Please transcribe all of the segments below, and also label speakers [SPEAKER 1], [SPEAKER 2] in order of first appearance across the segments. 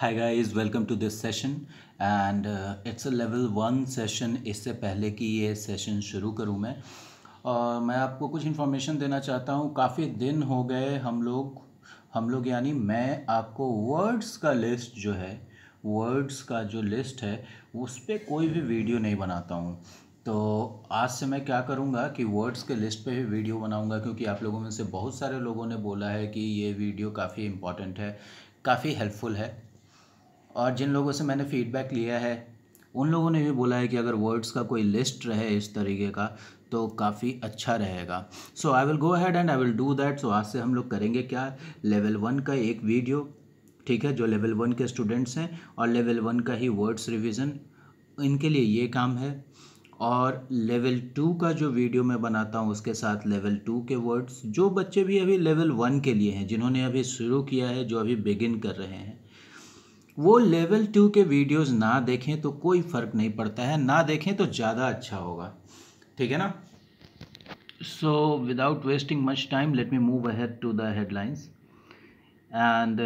[SPEAKER 1] Hi guys welcome to this session and it's a level one session इससे पहले कि ये सेशन शुरू करूँ मैं और मैं आपको कुछ इन्फॉर्मेशन देना चाहता हूँ काफ़ी दिन हो गए हम लोग हम लोग यानी मैं आपको वर्ड्स का लिस्ट जो है वर्ड्स का जो लिस्ट है उस पर कोई भी वीडियो नहीं बनाता हूँ तो आज से मैं क्या करूँगा कि वर्ड्स के लिस्ट पे भी वीडियो बनाऊँगा क्योंकि आप लोगों में से बहुत सारे लोगों ने बोला है कि ये वीडियो काफ़ी इम्पॉर्टेंट है काफ़ी हेल्पफुल है और जिन लोगों से मैंने फीडबैक लिया है उन लोगों ने भी बोला है कि अगर वर्ड्स का कोई लिस्ट रहे इस तरीके का तो काफ़ी अच्छा रहेगा so I will go ahead and I will do that so आज से हम लोग करेंगे क्या लेवल वन का एक वीडियो ठीक है जो लेवल वन के स्टूडेंट्स हैं और लेवल वन का ही वर्ड्स रिविज़न इनके लिए ये काम है और लेवल टू का जो वीडियो मैं बनाता हूँ उसके साथ लेवल टू के वर्ड्स जो बच्चे भी अभी लेवल वन के लिए हैं जिन्होंने अभी शुरू किया है जो अभी बिगिन कर रहे हैं वो लेवल टू के वीडियोस ना देखें तो कोई फ़र्क नहीं पड़ता है ना देखें तो ज़्यादा अच्छा होगा ठीक है ना so without wasting much time let me move ahead to the headlines and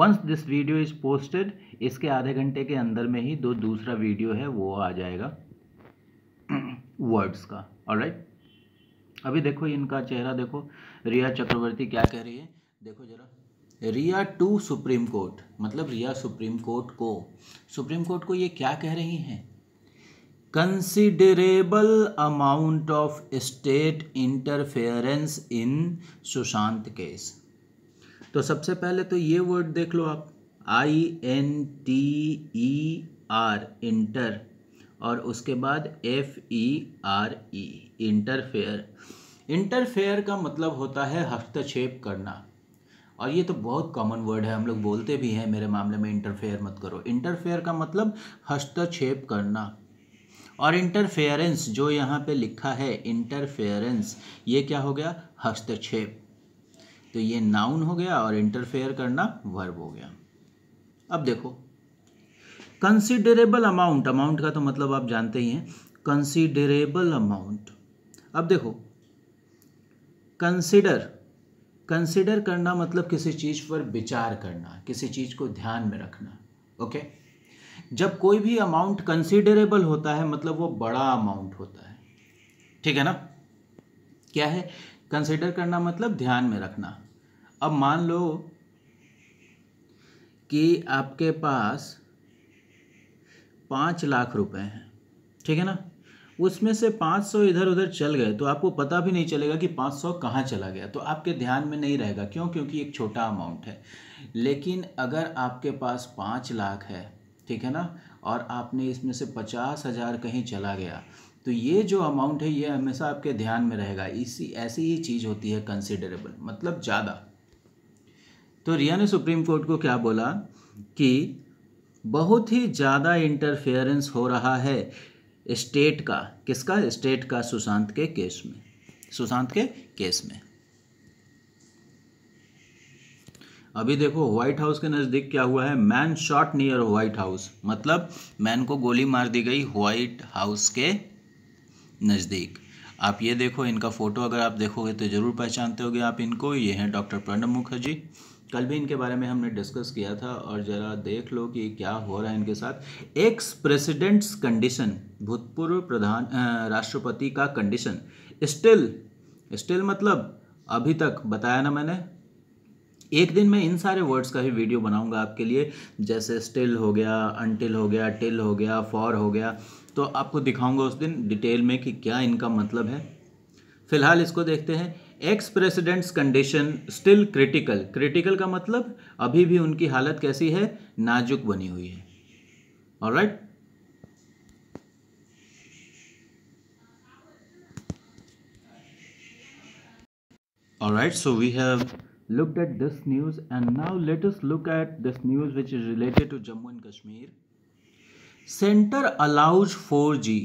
[SPEAKER 1] once this video is posted इसके आधे घंटे के अंदर में ही दो दूसरा वीडियो है वो आ जाएगा वर्ड्स का और राइट अभी देखो इनका चेहरा देखो रिया चक्रवर्ती क्या कह रही है देखो ज़रा रिया टू सुप्रीम कोर्ट मतलब रिया सुप्रीम कोर्ट को सुप्रीम कोर्ट को ये क्या कह रही हैं considerable amount of state interference in Sushant case तो सबसे पहले तो ये वर्ड देख लो आप I N T E R inter और उसके बाद F E R E interfere interfere का मतलब होता है हस्तक्षेप करना और ये तो बहुत कॉमन वर्ड है हम लोग बोलते भी हैं मेरे मामले में इंटरफेयर मत करो इंटरफेयर का मतलब हस्तक्षेप करना और इंटरफेयरेंस जो यहाँ पे लिखा है इंटरफेयरेंस ये क्या हो गया हस्तक्षेप तो ये नाउन हो गया और इंटरफेयर करना वर्ब हो गया अब देखो कंसिडरेबल अमाउंट अमाउंट का तो मतलब आप जानते ही हैं कंसिडरेबल अमाउंट अब देखो कंसिडर कंसिडर करना मतलब किसी चीज़ पर विचार करना किसी चीज़ को ध्यान में रखना ओके जब कोई भी अमाउंट कंसिडरेबल होता है मतलब वो बड़ा अमाउंट होता है ठीक है ना क्या है कंसिडर करना मतलब ध्यान में रखना अब मान लो कि आपके पास पाँच लाख रुपए हैं ठीक है ना उसमें से 500 इधर उधर चल गए तो आपको पता भी नहीं चलेगा कि 500 कहाँ चला गया तो आपके ध्यान में नहीं रहेगा क्यों क्योंकि एक छोटा अमाउंट है लेकिन अगर आपके पास पाँच लाख है ठीक है ना और आपने इसमें से पचास हज़ार कहीं चला गया तो ये जो अमाउंट है ये हमेशा आपके ध्यान में रहेगा इसी ऐसी ही चीज़ होती है कंसिडरेबल मतलब ज़्यादा तो रिया ने सुप्रीम कोर्ट को क्या बोला कि बहुत ही ज़्यादा इंटरफेरेंस हो रहा है स्टेट का किसका स्टेट का सुशांत के केस में सुशांत के केस में अभी देखो व्हाइट हाउस के नज़दीक क्या हुआ है man shot near White House मतलब मैन को गोली मार दी गई व्हाइट हाउस के नज़दीक आप ये देखो इनका फ़ोटो अगर आप देखोगे तो ज़रूर पहचानते होगे आप इनको ये हैं डॉक्टर प्रणब मुखर्जी कल भी इनके बारे में हमने डिस्कस किया था और ज़रा देख लो कि क्या हो रहा है इनके साथ एक्स प्रेसिडेंट्स कंडीशन भूतपूर्व प्रधान राष्ट्रपति का कंडीशन स्टिल स्टिल मतलब अभी तक बताया ना मैंने एक दिन मैं इन सारे वर्ड्स का भी वीडियो बनाऊंगा आपके लिए जैसे स्टिल हो गया अनटिल हो गया टिल हो गया फॉर हो गया तो आपको दिखाऊंगा उस दिन डिटेल में कि क्या इनका मतलब है फिलहाल इसको देखते हैं ex president's condition still critical critical का मतलब अभी भी उनकी हालत कैसी है नाजुक बनी हुई है और राइट और right so we have looked at this news and now latest look at this news which is related to Jammu and Kashmir centre allows four G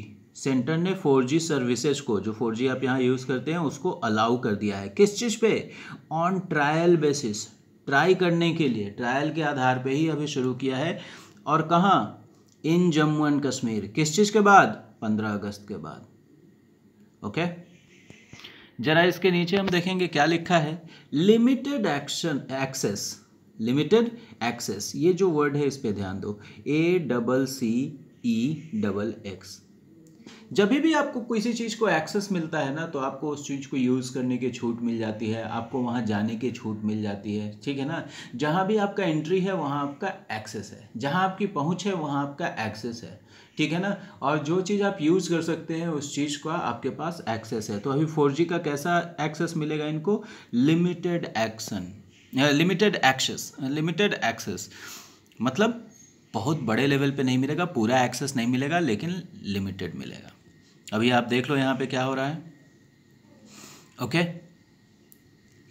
[SPEAKER 1] centre ने 4G सर्विसेज को जो 4G आप यहाँ यूज़ करते हैं उसको अलाउ कर दिया है किस चीज़ पे ऑन ट्रायल बेसिस ट्राई करने के लिए ट्रायल के आधार पे ही अभी शुरू किया है और कहाँ इन जम्मू एंड कश्मीर किस चीज़ के बाद 15 अगस्त के बाद ओके जरा इसके नीचे हम देखेंगे क्या लिखा है limited action access limited access ये जो वर्ड है इस पर ध्यान दो A double C E double S जब भी आपको किसी चीज़ को एक्सेस मिलता है ना तो आपको उस चीज़ को यूज़ करने की छूट मिल जाती है आपको वहाँ जाने की छूट मिल जाती है ठीक है ना जहाँ भी आपका एंट्री है वहाँ आपका एक्सेस है जहाँ आपकी पहुँच है वहाँ आपका एक्सेस है ठीक है ना और जो चीज़ आप यूज़ कर सकते हैं उस चीज़ का आपके पास एक्सेस है तो अभी फोर का कैसा एक्सेस मिलेगा इनको limited action limited access limited access मतलब बहुत बड़े लेवल पे नहीं मिलेगा पूरा एक्सेस नहीं मिलेगा लेकिन लिमिटेड मिलेगा अभी आप देख लो यहाँ पे क्या हो रहा है ओके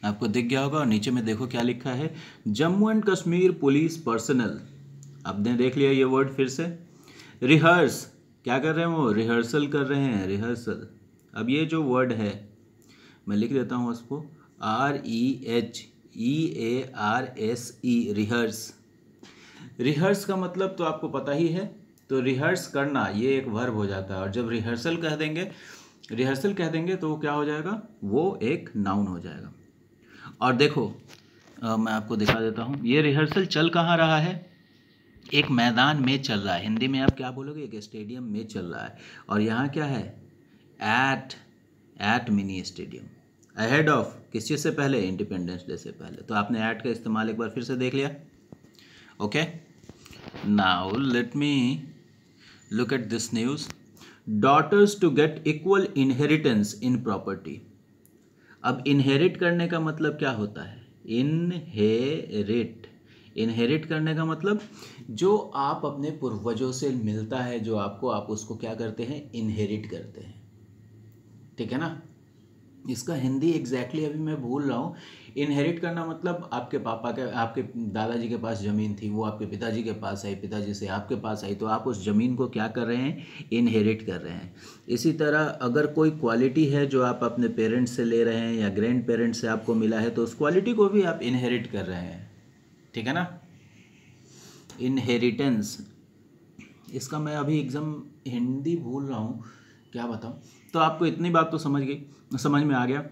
[SPEAKER 1] आपको दिख गया होगा और नीचे में देखो क्या लिखा है Jammu and Kashmir police personnel आपने देख लिया ये वर्ड फिर से रिहर्स क्या कर रहे हैं वो रिहर्सल कर रहे हैं रिहर्सल अब ये जो वर्ड है मैं लिख देता हूँ उसको R E H E A R S E rehearse rehearse का मतलब तो आपको पता ही है तो रिहर्स करना ये एक वर्ब हो जाता है और जब रिहर्सल कह देंगे रिहर्सल कह देंगे तो क्या हो जाएगा वो एक नाउन हो जाएगा और देखो आ, मैं आपको दिखा देता हूँ ये रिहर्सल चल कहाँ रहा है एक मैदान में चल रहा है हिंदी में आप क्या बोलोगे एक स्टेडियम में चल रहा है और यहाँ क्या है at at mini stadium ahead of किस चीज़ से पहले इंडिपेंडेंस डे से पहले तो आपने ऐट का इस्तेमाल एक बार फिर से देख लिया okay now let me look at this news daughters to get equal inheritance in property अब inherit करने का मतलब क्या होता है इनहेरिट इनहेरिट करने का मतलब जो आप अपने पूर्वजों से मिलता है जो आपको आप उसको क्या करते हैं इनहेरिट करते हैं ठीक है ना इसका हिंदी एग्जैक्टली exactly अभी मैं भूल रहा हूँ इनहेरिट करना मतलब आपके पापा के आपके दादाजी के पास ज़मीन थी वो आपके पिताजी के पास आई पिताजी से आपके पास आई तो आप उस ज़मीन को क्या कर रहे हैं इनहेरिट कर रहे हैं इसी तरह अगर कोई क्वालिटी है जो आप अपने पेरेंट्स से ले रहे हैं या ग्रैंड पेरेंट्स से आपको मिला है तो उस क्वालिटी को भी आप इनहेरिट कर रहे हैं ठीक है ना इनहेरिटेंस इसका मैं अभी एकदम हिंदी भूल रहा हूँ क्या बताऊँ तो आपको इतनी बात तो समझ गई समझ में आ गया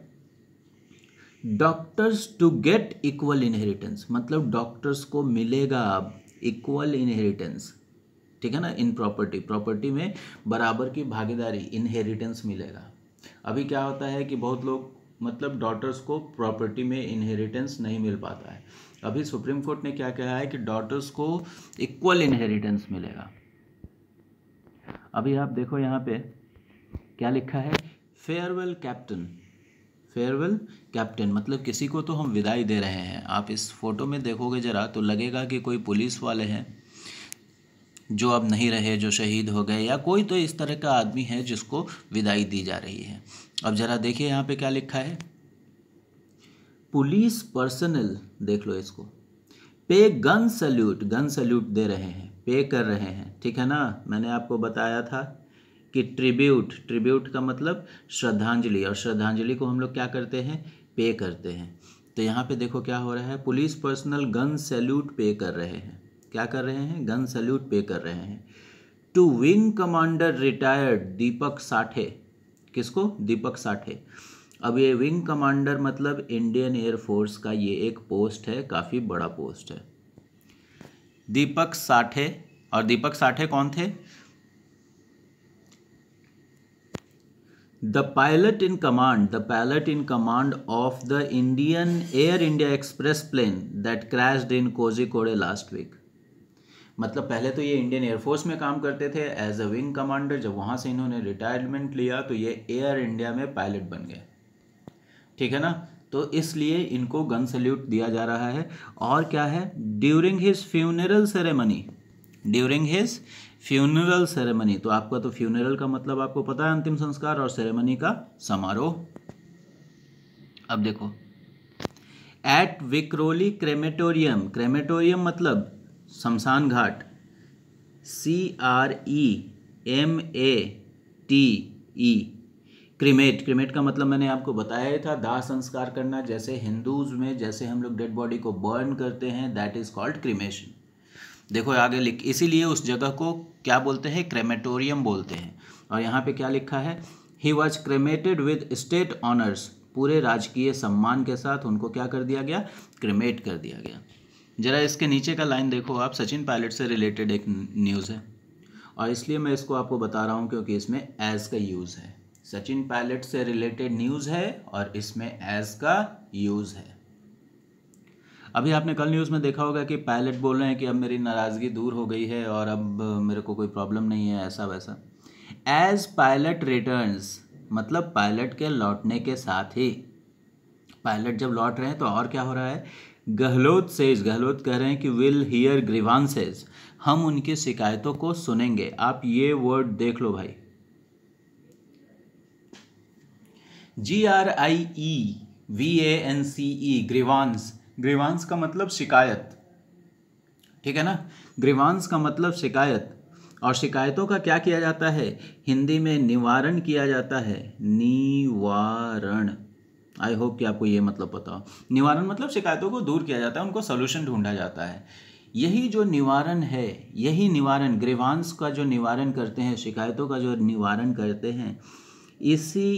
[SPEAKER 1] doctors to get equal inheritance मतलब डॉक्टर्स को मिलेगा अब इक्वल इनहेरिटेंस ठीक है ना इन प्रॉपर्टी प्रॉपर्टी में बराबर की भागीदारी इनहेरिटेंस मिलेगा अभी क्या होता है कि बहुत लोग मतलब डॉटर्स को प्रॉपर्टी में इनहेरिटेंस नहीं मिल पाता है अभी सुप्रीम कोर्ट ने क्या कहा है कि डॉटर्स को इक्वल इनहेरिटेंस मिलेगा अभी आप देखो यहाँ पे क्या लिखा है फेयरवेल कैप्टन फेयरवेल कैप्टन मतलब किसी को तो हम विदाई दे रहे हैं आप इस फोटो में देखोगे ज़रा तो लगेगा कि कोई पुलिस वाले हैं जो अब नहीं रहे जो शहीद हो गए या कोई तो इस तरह का आदमी है जिसको विदाई दी जा रही है अब ज़रा देखिए यहाँ पे क्या लिखा है पुलिस पर्सनल देख लो इसको पे गन सल्यूट गन सल्यूट दे रहे हैं पे कर रहे हैं ठीक है ना मैंने आपको बताया था कि ट्रिब्यूट ट्रिब्यूट का मतलब श्रद्धांजलि और श्रद्धांजलि को हम लोग क्या करते हैं पे करते हैं तो यहाँ पे देखो क्या हो रहा है पुलिस पर्सनल गन सैल्यूट पे कर रहे हैं क्या कर रहे हैं गन सैल्यूट पे कर रहे हैं to wing commander retired Deepak Sathe किसको दीपक साठे अब ये विंग कमांडर मतलब इंडियन एयरफोर्स का ये एक पोस्ट है काफ़ी बड़ा पोस्ट है दीपक साठे और दीपक साठे कौन थे the pilot in command the pilot in command of the Indian Air India Express plane that crashed in Kozhikode last week मतलब पहले तो ये इंडियन एयरफोर्स में काम करते थे एज अ विंग कमांडर जब वहाँ से इन्होंने रिटायरमेंट लिया तो ये एयर इंडिया में पायलट बन गए ठीक है ना तो इसलिए इनको गन सल्यूट दिया जा रहा है और क्या है during his funeral ceremony during his funeral ceremony तो आपका तो फ्यूनरल का मतलब आपको पता है अंतिम संस्कार और सेरेमनी का समारोह अब देखो एट विक्रोली क्रेमेटोरियम क्रेमेटोरियम मतलब शमशान घाट C R E M A T E cremate cremate का मतलब मैंने आपको बताया ही था दाह संस्कार करना जैसे हिंदूज में जैसे हम लोग डेड बॉडी को बर्न करते हैं दैट इज कॉल्ड क्रिमेशन देखो आगे लिख इसीलिए उस जगह को क्या बोलते हैं क्रेमेटोरियम बोलते हैं और यहाँ पे क्या लिखा है he was cremated with state honours पूरे राजकीय सम्मान के साथ उनको क्या कर दिया गया क्रेमेट कर दिया गया जरा इसके नीचे का लाइन देखो आप सचिन पायलट से रिलेटेड एक न्यूज़ है और इसलिए मैं इसको आपको बता रहा हूँ क्योंकि इसमें एज का यूज़ है सचिन पायलट से रिलेटेड न्यूज़ है और इसमें एज का यूज़ है अभी आपने कल न्यूज़ में देखा होगा कि पायलट बोल रहे हैं कि अब मेरी नाराज़गी दूर हो गई है और अब मेरे को कोई प्रॉब्लम नहीं है ऐसा वैसा एज पायलट रिटर्न्स मतलब पायलट के लौटने के साथ ही पायलट जब लौट रहे हैं तो और क्या हो रहा है गहलोत सेज गहलोत कह रहे हैं कि विल हियर ग्रीवांसेज हम उनकी शिकायतों को सुनेंगे आप ये वर्ड देख लो भाई G R I E V A N C E grievance grievance का मतलब शिकायत ठीक है ना ग्रीवांश का मतलब शिकायत और शिकायतों का क्या किया जाता है हिंदी में निवारण किया जाता है निवारण आई होप कि आपको ये मतलब पता हो निवारण मतलब शिकायतों को दूर किया जाता है उनको सोल्यूशन ढूंढा जाता है यही जो निवारण है यही निवारण ग्रीवांश का जो निवारण करते हैं शिकायतों का जो निवारण करते हैं इसी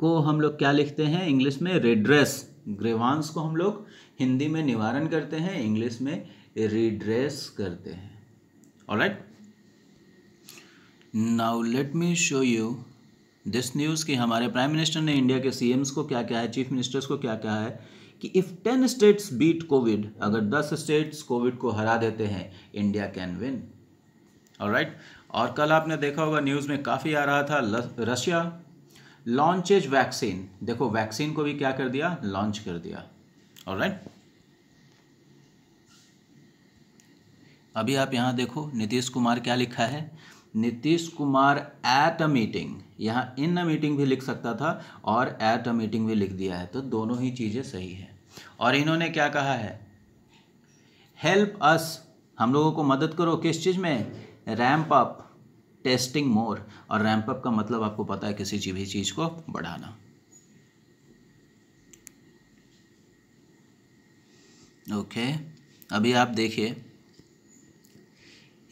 [SPEAKER 1] को हम लोग क्या लिखते हैं इंग्लिश में रेड्रेस ग्रेवांस को हम लोग हिंदी में निवारण करते हैं इंग्लिश में रिड्रेस करते हैं right now let me show you this news कि हमारे प्राइम मिनिस्टर ने इंडिया के सीएम्स को क्या कहा है चीफ मिनिस्टर्स को क्या कहा है कि if ten states beat Covid अगर दस स्टेट्स कोविड को हरा देते हैं इंडिया कैन विन ऑलराइट और कल आपने देखा होगा न्यूज़ में काफ़ी आ रहा था रशिया लॉन्चेज वैक्सीन देखो वैक्सीन को भी क्या कर दिया लॉन्च कर दिया और राइट अभी आप यहां देखो नीतीश कुमार क्या लिखा है Nitish Kumar at a meeting यहां इन अ मीटिंग भी लिख सकता था और एट अ मीटिंग भी लिख दिया है तो दोनों ही चीज़ें सही है और इन्होंने क्या कहा है हेल्प अस हम लोगों को मदद करो किस चीज़ में रैम्प अप टेस्टिंग मोर और रैंप अप का मतलब आपको पता है किसी भी चीज़ को बढ़ाना ओके okay. अभी आप देखिए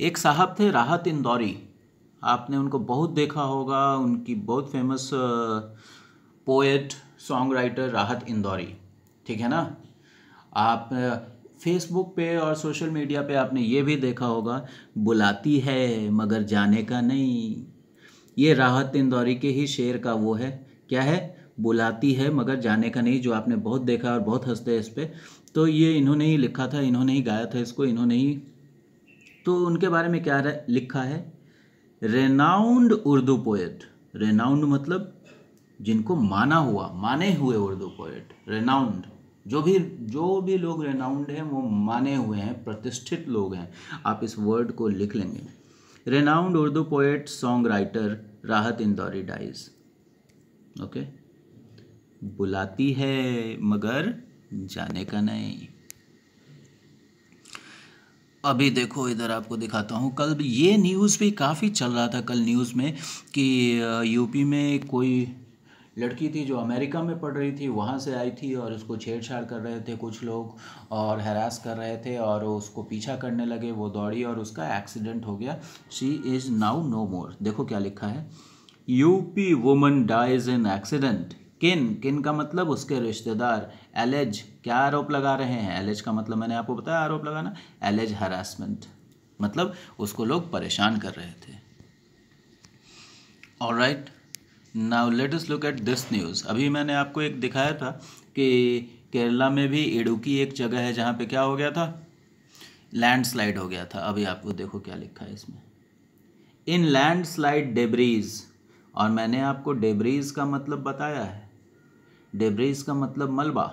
[SPEAKER 1] एक साहब थे राहत इंदौरी आपने उनको बहुत देखा होगा उनकी बहुत famous poet song writer Rahat Indori ठीक है ना आप फेसबुक पे और सोशल मीडिया पे आपने ये भी देखा होगा बुलाती है मगर जाने का नहीं ये राहत इंदौरी के ही शेर का वो है क्या है बुलाती है मगर जाने का नहीं जो आपने बहुत देखा और बहुत हंसते हैं इस पर तो ये इन्होंने ही लिखा था इन्होंने ही गाया था इसको इन्होंने ही तो उनके बारे में क्या लिखा है रेनाउंड उर्दू पोएट रेनाउंड मतलब जिनको माना हुआ माने हुए उर्दू पोएट रेनाउंड जो भी जो भी लोग रेनाउंड हैं वो माने हुए हैं प्रतिष्ठित लोग हैं आप इस वर्ड को लिख लेंगे renowned Urdu poet song writer Rahat Indori dies okay बुलाती है मगर जाने का नहीं अभी देखो इधर आपको दिखाता हूँ कल ये न्यूज़ भी काफ़ी चल रहा था कल न्यूज़ में कि यूपी में कोई लड़की थी जो अमेरिका में पढ़ रही थी वहाँ से आई थी और उसको छेड़छाड़ कर रहे थे कुछ लोग और हरास कर रहे थे और उसको पीछा करने लगे वो दौड़ी और उसका एक्सीडेंट हो गया she is now no more देखो क्या लिखा है UP woman dies in accident किन किन का मतलब उसके रिश्तेदार एलेज क्या आरोप लगा रहे हैं एलेज का मतलब मैंने आपको बताया आरोप लगाना एलेज हरासमेंट मतलब उसको लोग परेशान कर रहे थे all right right. Now let us look at this news अभी मैंने आपको एक दिखाया था कि केरला में भी इडुकी एक जगह है जहाँ पे क्या हो गया था लैंडस्लाइड हो गया था अभी आपको देखो क्या लिखा है इसमें इन लैंडस्लाइड डेब्रीज और मैंने आपको डेब्रीज का मतलब बताया है डेब्रीज का मतलब मलबा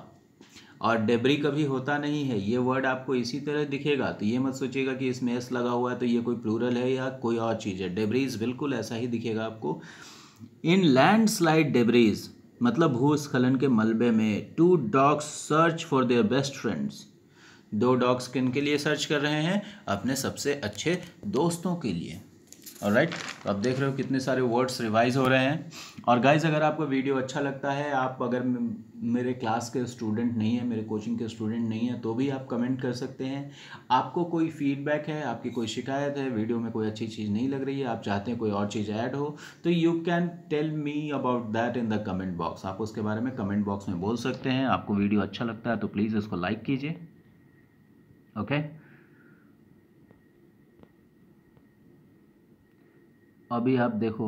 [SPEAKER 1] और डेबरी कभी होता नहीं है ये वर्ड आपको इसी तरह दिखेगा तो ये मत सोचिएगा कि इसमें एस लगा हुआ है तो ये कोई प्लूरल है या कोई और चीज़ है डेब्रीज बिल्कुल ऐसा ही दिखेगा आपको इन लैंडस्लाइड डेब्रीज मतलब भूस्खलन के मलबे में two dogs search for their best friends दो डॉग्स किन के लिए सर्च कर रहे हैं अपने सबसे अच्छे दोस्तों के लिए और राइट तो आप देख रहे हो कितने सारे वर्ड्स रिवाइज हो रहे हैं और गाइज अगर आपको वीडियो अच्छा लगता है आप अगर मेरे क्लास के स्टूडेंट नहीं है मेरे कोचिंग के स्टूडेंट नहीं है तो भी आप कमेंट कर सकते हैं आपको कोई फीडबैक है आपकी कोई शिकायत है वीडियो में कोई अच्छी चीज़ नहीं लग रही है आप चाहते हैं कोई और चीज़ ऐड हो तो you can tell me about that in the comment box आप उसके बारे में कमेंट बॉक्स में बोल सकते हैं आपको वीडियो अच्छा लगता है तो प्लीज़ इसको लाइक कीजिए ओके okay? अभी आप देखो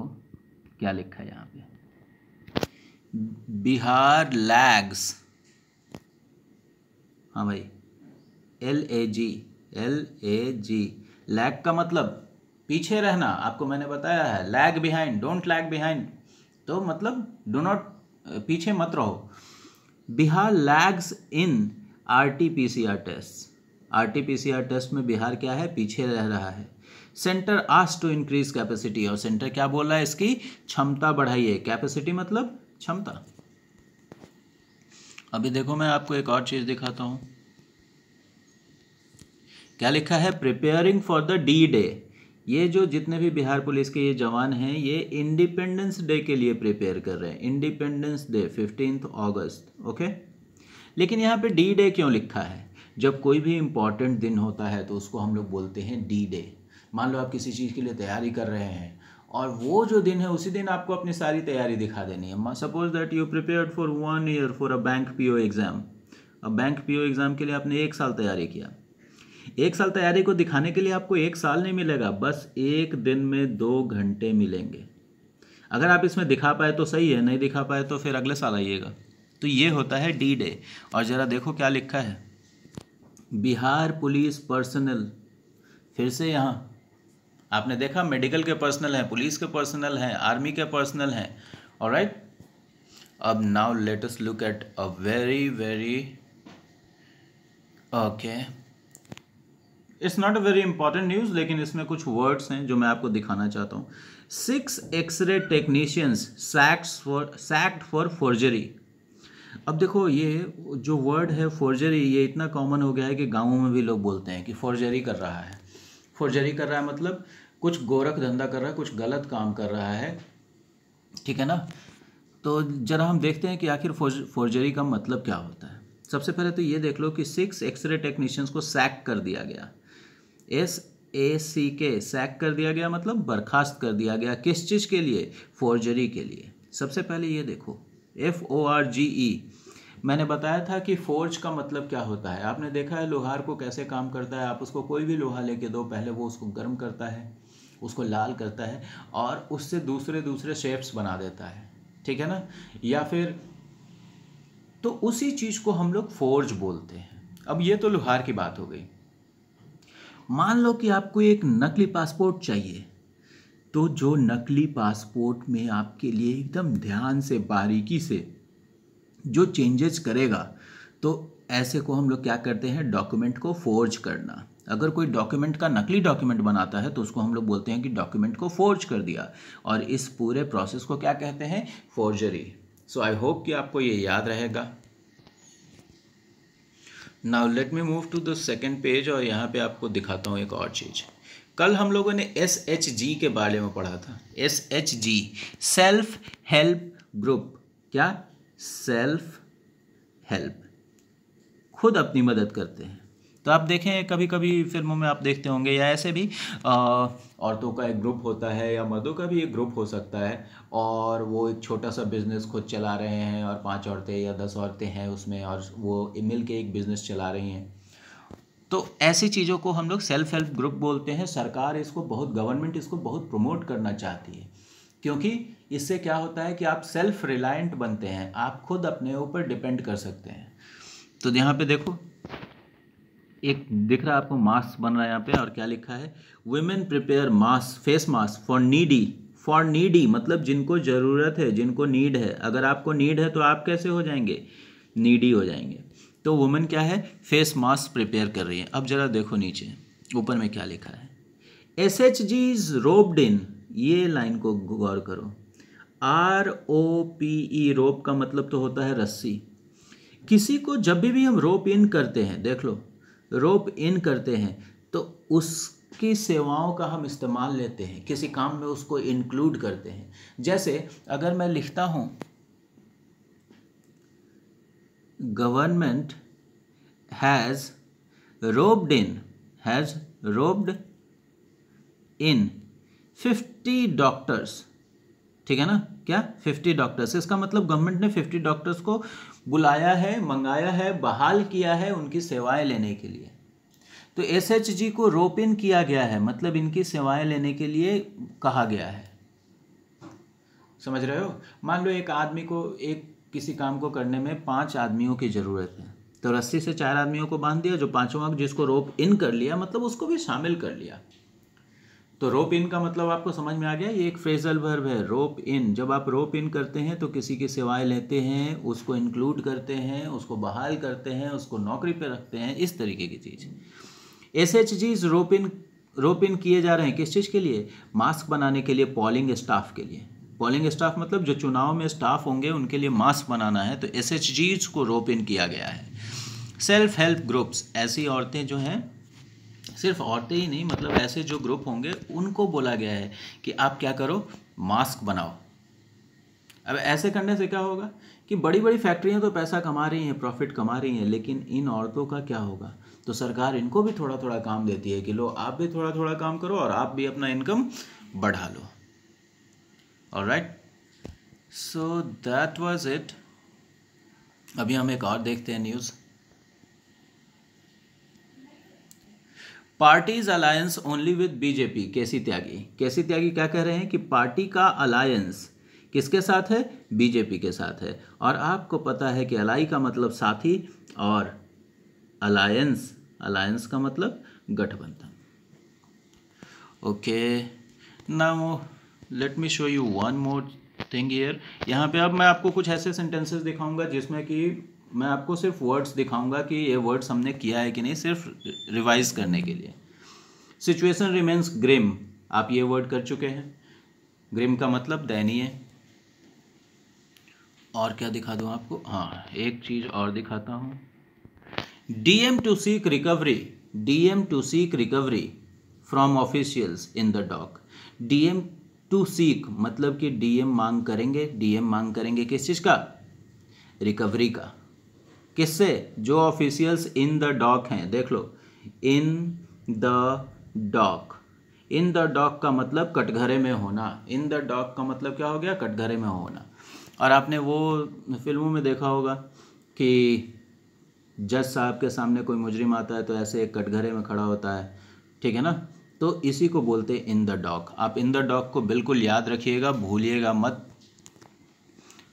[SPEAKER 1] क्या लिखा है यहाँ पे बिहार लैग्स हाँ भाई L A G L A G lag का मतलब पीछे रहना आपको मैंने बताया है lag behind don't lag behind तो मतलब डो नॉट पीछे मत रहो Bihar lags in R T P C R test R T P C R test में बिहार क्या है पीछे रह रहा है सेंटर आस टू इंक्रीज कैपेसिटी और सेंटर क्या बोल रहा है इसकी क्षमता बढ़ाइए कैपेसिटी मतलब क्षमता अभी देखो मैं आपको एक और चीज़ दिखाता हूं क्या लिखा है preparing for the D day ये जो जितने भी बिहार पुलिस के ये जवान हैं ये इंडिपेंडेंस डे के लिए प्रिपेयर कर रहे हैं Independence Day fifteenth August okay लेकिन यहाँ पे डी डे क्यों लिखा है जब कोई भी इम्पॉर्टेंट दिन होता है तो उसको हम लोग बोलते हैं डी डे मान लो आप किसी चीज़ के लिए तैयारी कर रहे हैं और वो जो दिन है उसी दिन आपको अपनी सारी तैयारी दिखा देनी है suppose that you prepare for one year for a bank P exam अब बैंक पी एग्ज़ाम के लिए आपने एक साल तैयारी किया एक साल तैयारी को दिखाने के लिए आपको एक साल नहीं मिलेगा बस एक दिन में दो घंटे मिलेंगे अगर आप इसमें दिखा पाए तो सही है नहीं दिखा पाए तो फिर अगले साल आइएगा तो ये होता है डी डे और ज़रा देखो क्या लिखा है बिहार पुलिस पर्सनल फिर से यहाँ आपने देखा मेडिकल के पर्सनल हैं पुलिस के पर्सनल हैं आर्मी के पर्सनल हैं और राइट अब now latest look at a very very okay it's not a very important news लेकिन इसमें कुछ वर्ड्स हैं जो मैं आपको दिखाना चाहता हूं six x-ray technicians sacked for sacked for forgery अब देखो ये जो वर्ड है फोर्जरी ये इतना कॉमन हो गया है कि गांवों में भी लोग बोलते हैं कि फॉर्जरी कर रहा है फोर्जरी कर रहा है मतलब कुछ गोरख धंधा कर रहा है कुछ गलत काम कर रहा है ठीक है ना तो जरा हम देखते हैं कि आखिर फोर्जरी का मतलब क्या होता है सबसे पहले तो ये देख लो कि सिक्स एक्सरे टेक्नीशियंस को सैक कर दिया गया एस ए सी के सैक कर दिया गया मतलब बर्खास्त कर दिया गया किस चीज़ के लिए फोर्जरी के लिए सबसे पहले ये देखो एफ ओ आर जी ई मैंने बताया था कि फोर्ज का मतलब क्या होता है आपने देखा है लोहार को कैसे काम करता है आप उसको कोई भी लोहा लेके दो पहले वो उसको गर्म करता है उसको लाल करता है और उससे दूसरे दूसरे शेप्स बना देता है ठीक है ना या फिर तो उसी चीज़ को हम लोग फोर्ज बोलते हैं अब ये तो लोहार की बात हो गई मान लो कि आपको एक नकली पासपोर्ट चाहिए तो जो नकली पासपोर्ट में आपके लिए एकदम ध्यान से बारीकी से जो चेंजेस करेगा तो ऐसे को हम लोग क्या करते हैं डॉक्यूमेंट को फोर्ज करना अगर कोई डॉक्यूमेंट का नकली डॉक्यूमेंट बनाता है तो उसको हम लोग बोलते हैं कि डॉक्यूमेंट को फोर्ज कर दिया और इस पूरे प्रोसेस को क्या कहते हैं फोर्जरी सो आई होप कि आपको ये याद रहेगा now let me move to the second page और यहाँ पे आपको दिखाता हूँ एक और चीज़ कल हम लोगों ने एस एच जी के बारे में पढ़ा था S H G self help group क्या सेल्फ हेल्प खुद अपनी मदद करते हैं तो आप देखें कभी कभी फिल्मों में आप देखते होंगे या ऐसे भी औरतों का एक ग्रुप होता है या मर्दों का भी एक ग्रुप हो सकता है और वो एक छोटा सा बिज़नेस खुद चला रहे हैं और पांच औरतें या दस औरतें हैं उसमें और वो मिल के एक बिज़नेस चला रही हैं तो ऐसी चीज़ों को हम लोग सेल्फ हेल्प ग्रुप बोलते हैं सरकार इसको बहुत गवर्नमेंट इसको बहुत प्रमोट करना चाहती है क्योंकि इससे क्या होता है कि आप सेल्फ रिलायंट बनते हैं आप खुद अपने ऊपर डिपेंड कर सकते हैं तो यहाँ पे देखो एक दिख रहा है आपको मास्क बन रहा है यहाँ पे और क्या लिखा है women prepare mask face mask for needy for needy मतलब जिनको ज़रूरत है जिनको नीड है अगर आपको नीड है तो आप कैसे हो जाएंगे नीडी हो जाएंगे तो वुमेन क्या है फेस मास्क प्रिपेयर कर रही है अब ज़रा देखो नीचे ऊपर में क्या लिखा है S H G is roped in ये लाइन को गौर करो आर ओ पी ई रोप का मतलब तो होता है रस्सी किसी को जब भी, भी हम रोप इन करते हैं देख लो रोप इन करते हैं तो उसकी सेवाओं का हम इस्तेमाल लेते हैं किसी काम में उसको इंक्लूड करते हैं जैसे अगर मैं लिखता हूं government has roped in has roped in fifty doctors ठीक है ना क्या फिफ्टी डॉक्टर्स इसका मतलब गवर्नमेंट ने फिफ्टी डॉक्टर्स को बुलाया है मंगाया है बहाल किया है उनकी सेवाएं लेने के लिए तो एस एच जी को रोप इन किया गया है मतलब इनकी सेवाएं लेने के लिए कहा गया है समझ रहे हो मान लो एक आदमी को एक किसी काम को करने में पांच आदमियों की ज़रूरत है तो रस्सी से चार आदमियों को बांध दिया जो पांचवा जिसको रोप इन कर लिया मतलब उसको भी शामिल कर लिया तो रोप इन का मतलब आपको समझ में आ गया ये एक फ्रेजल वर्ब है रोप इन जब आप रोप इन करते हैं तो किसी की सेवाएं लेते हैं उसको इंक्लूड करते हैं उसको बहाल करते हैं उसको नौकरी पे रखते हैं इस तरीके की चीज़ एस एच जीज रोप इन रोप इन किए जा रहे हैं किस चीज़ के लिए मास्क बनाने के लिए पॉलिंग स्टाफ के लिए पोलिंग स्टाफ मतलब जो चुनाव में स्टाफ होंगे उनके लिए मास्क बनाना है तो एस को रोप इन किया गया है सेल्फ हेल्प ग्रुप्स ऐसी औरतें जो हैं सिर्फ औरतें ही नहीं मतलब ऐसे जो ग्रुप होंगे उनको बोला गया है कि आप क्या करो मास्क बनाओ अब ऐसे करने से क्या होगा कि बड़ी बड़ी फैक्ट्रियाँ तो पैसा कमा रही हैं प्रॉफिट कमा रही हैं लेकिन इन औरतों का क्या होगा तो सरकार इनको भी थोड़ा थोड़ा काम देती है कि लो आप भी थोड़ा थोड़ा काम करो और आप भी अपना इनकम बढ़ा लो और right so that was it अभी हम एक और देखते हैं news parties alliance only with BJP KC Tyagi KC Tyagi क्या कह रहे हैं कि पार्टी का अलायंस किसके साथ है बीजेपी के साथ है और आपको पता है कि अलाई का मतलब साथी और अलायंस अलायंस का मतलब गठबंधन okay now let me show you one more thing here यहाँ पे अब मैं आपको कुछ ऐसे सेंटेंसेस दिखाऊंगा जिसमें कि मैं आपको सिर्फ वर्ड्स दिखाऊंगा कि ये वर्ड्स हमने किया है कि नहीं सिर्फ रिवाइज करने के लिए सिचुएशन रिमेंस ग्रिम आप ये वर्ड कर चुके हैं ग्रिम का मतलब दयनीय और क्या दिखा दूँ आपको हाँ एक चीज़ और दिखाता हूँ DM to seek recovery DM to seek recovery from officials in the dock DM to seek मतलब कि डीएम मांग करेंगे डीएम मांग करेंगे किस चीज़ का रिकवरी का किससे जो ऑफिशियल्स इन द डॉक हैं देख लो in the dock in the dock का मतलब कटघरे में होना इन द डॉक का मतलब क्या हो गया कटघरे में होना और आपने वो फिल्मों में देखा होगा कि जज साहब के सामने कोई मुजरिम आता है तो ऐसे एक कटघरे में खड़ा होता है ठीक है ना तो इसी को बोलते हैं इन द डॉक आप इन द डॉक को बिल्कुल याद रखिएगा भूलिएगा मत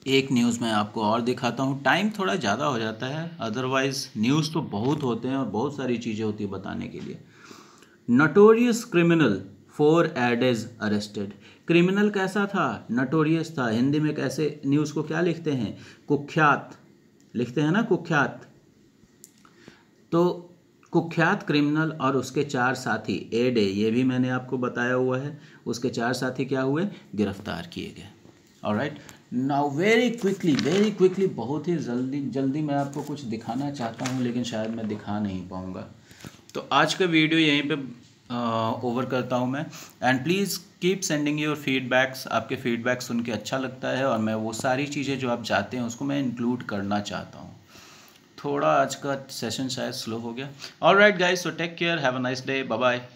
[SPEAKER 1] एक न्यूज़ मैं आपको और दिखाता हूँ टाइम थोड़ा ज़्यादा हो जाता है अदरवाइज़ न्यूज़ तो बहुत होते हैं और बहुत सारी चीज़ें होती है बताने के लिए notorious criminal four aides arrested criminal कैसा था नटोरियस था हिंदी में कैसे न्यूज़ को क्या लिखते हैं कुख्यात लिखते हैं ना कुख्यात तो कुख्यात क्रिमिनल और उसके चार साथी एड ए ये भी मैंने आपको बताया हुआ है उसके चार साथी क्या हुए गिरफ्तार किए गए और right now very quickly very quickly बहुत ही जल्दी जल्दी मैं आपको कुछ दिखाना चाहता हूँ लेकिन शायद मैं दिखा नहीं पाऊँगा तो आज का वीडियो यहीं पे ओवर करता हूँ मैं and please keep sending your feedbacks आपके फीडबैक सुन के अच्छा लगता है और मैं वो सारी चीज़ें जो आप चाहते हैं उसको मैं इंक्लूड करना चाहता हूँ थोड़ा आज का सेशन शायद स्लो हो गया all right guys so take care have a nice day bye